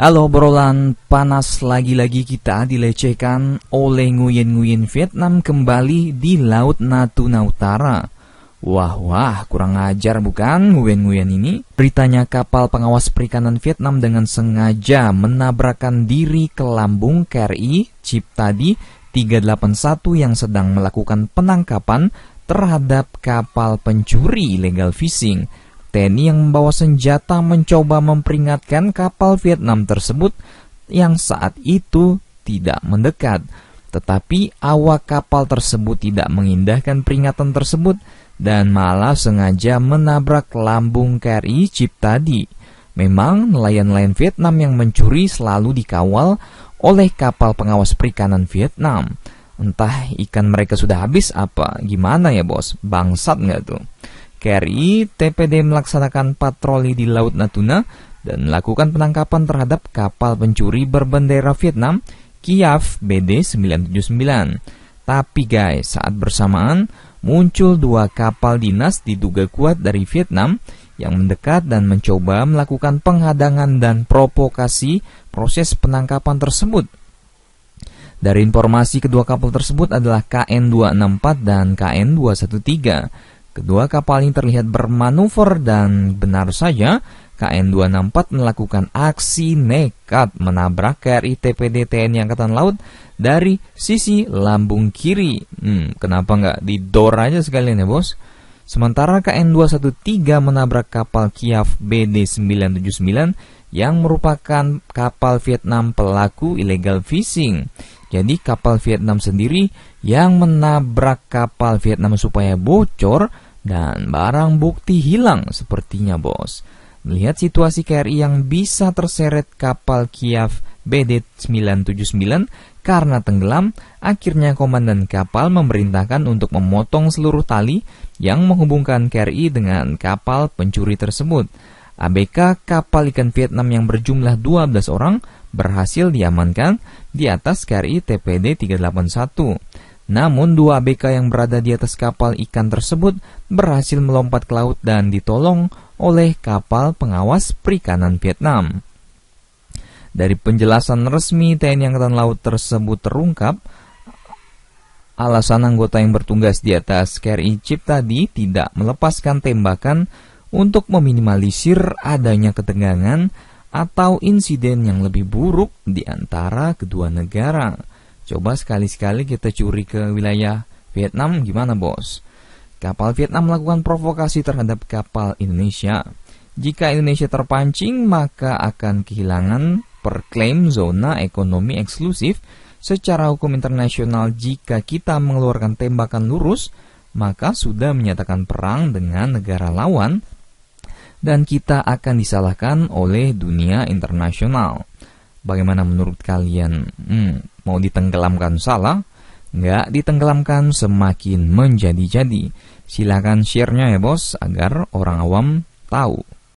Halo obrolan panas lagi-lagi kita dilecehkan oleh nguyen-nguyen Vietnam kembali di Laut Natuna Utara. Wah wah kurang ajar bukan nguyen-nguyen ini? Beritanya kapal pengawas perikanan Vietnam dengan sengaja menabrakan diri ke lambung KRI Ciptadi 381 yang sedang melakukan penangkapan terhadap kapal pencuri illegal fishing. TNI yang membawa senjata mencoba memperingatkan kapal Vietnam tersebut yang saat itu tidak mendekat. Tetapi awak kapal tersebut tidak mengindahkan peringatan tersebut dan malah sengaja menabrak lambung KRI Ciptadi. Memang nelayan-nelayan Vietnam yang mencuri selalu dikawal oleh kapal pengawas perikanan Vietnam. Entah ikan mereka sudah habis apa, gimana ya bos, bangsat nggak tuh? KRI TPD melaksanakan patroli di Laut Natuna dan melakukan penangkapan terhadap kapal pencuri berbendera Vietnam Kiaf BD 979. Tapi guys, saat bersamaan muncul dua kapal dinas diduga kuat dari Vietnam yang mendekat dan mencoba melakukan penghadangan dan provokasi proses penangkapan tersebut. Dari informasi kedua kapal tersebut adalah KN-264 dan KN-213. Kedua kapal ini terlihat bermanuver dan benar saja KN-264 melakukan aksi nekat menabrak KRI TPD TNI Angkatan Laut dari sisi lambung kiri. Hmm, kenapa nggak didor aja sekalian ya bos? Sementara KN-213 menabrak kapal Kiev BD-979 yang merupakan kapal Vietnam pelaku illegal fishing. Jadi kapal Vietnam sendiri yang menabrak kapal Vietnam supaya bocor dan barang bukti hilang sepertinya bos. Melihat situasi KRI yang bisa terseret kapal Kiev BD-979 karena tenggelam, akhirnya komandan kapal memerintahkan untuk memotong seluruh tali yang menghubungkan KRI dengan kapal pencuri tersebut. ABK kapal ikan Vietnam yang berjumlah 12 orang berhasil diamankan di atas KRI TPD 381. Namun dua ABK yang berada di atas kapal ikan tersebut berhasil melompat ke laut dan ditolong oleh kapal pengawas perikanan Vietnam. Dari penjelasan resmi TNI Angkatan Laut tersebut terungkap, alasan anggota yang bertugas di atas KRI Chip tadi tidak melepaskan tembakan untuk meminimalisir adanya ketegangan atau insiden yang lebih buruk di antara kedua negara. Coba sekali-sekali kita curi ke wilayah Vietnam gimana bos? Kapal Vietnam melakukan provokasi terhadap kapal Indonesia. Jika Indonesia terpancing, maka akan kehilangan perklaim zona ekonomi eksklusif secara hukum internasional jika kita mengeluarkan tembakan lurus maka sudah menyatakan perang dengan negara lawan dan kita akan disalahkan oleh dunia internasional. Bagaimana menurut kalian? Hmm, mau ditenggelamkan salah? Nggak ditenggelamkan semakin menjadi-jadi. Silahkan share-nya ya bos agar orang awam tahu.